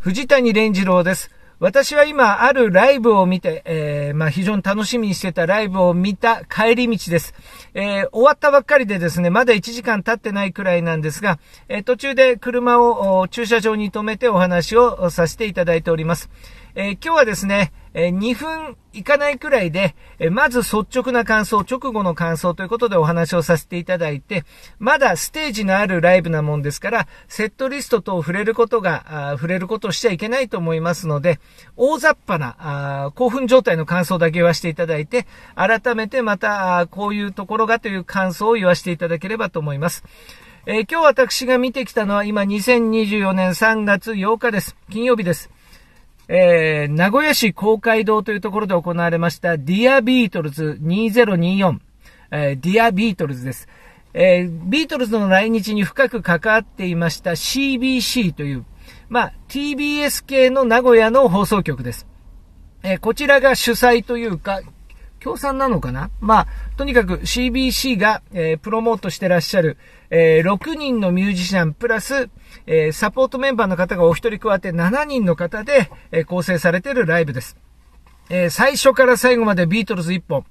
藤谷蓮次郎です。私は今、あるライブを見て、えー、まあ、非常に楽しみにしてたライブを見た帰り道です。えー、終わったばっかりでですね、まだ1時間経ってないくらいなんですが、えー、途中で車を駐車場に停めてお話をさせていただいております。え今日はですね、え2分いかないくらいで、えまず率直な感想、直後の感想ということでお話をさせていただいて、まだステージのあるライブなもんですから、セットリストと触れることが、触れることをしちゃいけないと思いますので、大雑把な、興奮状態の感想だけ言わせていただいて、改めてまた、こういうところがという感想を言わせていただければと思います。えー、今日私が見てきたのは今2024年3月8日です。金曜日です。えー、名古屋市公会堂というところで行われました、ディアビートルズ2024、えー、ディアビートルズです。えー、ビートルズの来日に深く関わっていました CBC という、まあ、TBS 系の名古屋の放送局です。えー、こちらが主催というか、協賛なのかなまあ、とにかく CBC が、えー、プロモートしてらっしゃる、えー、6人のミュージシャンプラス、えー、サポートメンバーの方がお一人加わって7人の方で、え構成されてるライブです。え最初から最後までビートルズ1本。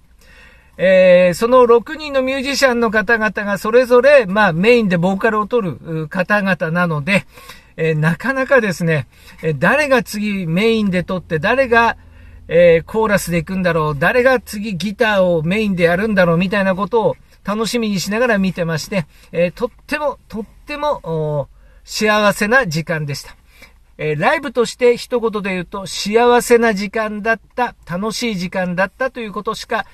えその6人のミュージシャンの方々がそれぞれ、まあ、メインでボーカルを取る方々なので、えなかなかですね、え誰が次メインで取って、誰がえー、コーラスで行くんだろう、誰が次ギターをメインでやるんだろうみたいなことを楽しみにしながら見てまして、えー、とっても、とっても、幸せな時間でした。えー、ライブとして一言で言うと、幸せな時間だった、楽しい時間だったということしか、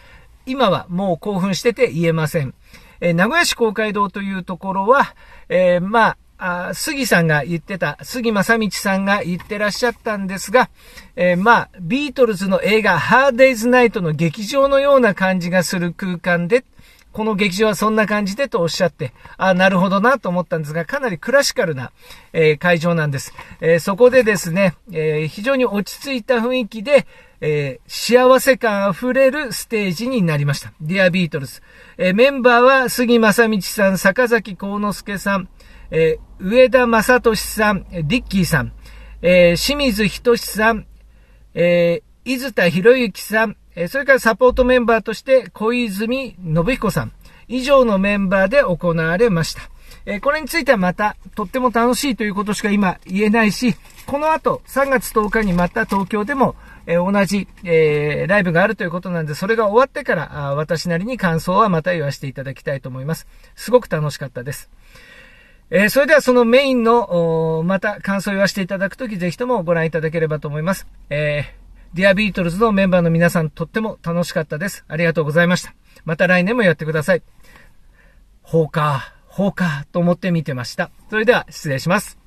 今はもう興奮してて言えません。えー、名古屋市公会堂というところは、えー、まあ、あ杉さんが言ってた、杉正道さんが言ってらっしゃったんですが、えー、まあ、ビートルズの映画、ハーデイズナイトの劇場のような感じがする空間で、この劇場はそんな感じでとおっしゃって、あ、なるほどなと思ったんですが、かなりクラシカルな、えー、会場なんです。えー、そこでですね、えー、非常に落ち着いた雰囲気で、え幸せ感あふれるステージになりました。ディアビートルズ。えメンバーは杉正道さん、坂崎幸之助さん、え上田正俊さん、ディッキーさん、え清水仁さん、えー、伊豆田博之さん、えそれからサポートメンバーとして小泉信彦さん、以上のメンバーで行われました。えこれについてはまた、とっても楽しいということしか今言えないし、この後3月10日にまた東京でも、え同じ、えライブがあるということなんで、それが終わってから、あ私なりに感想はまた言わせていただきたいと思います。すごく楽しかったです。えそれではそのメインの、また感想を言わせていただくとき、ぜひともご覧いただければと思います。えディアビートルズのメンバーの皆さん、とっても楽しかったです。ありがとうございました。また来年もやってください。ほうか、ほうか、と思って見てました。それでは、失礼します。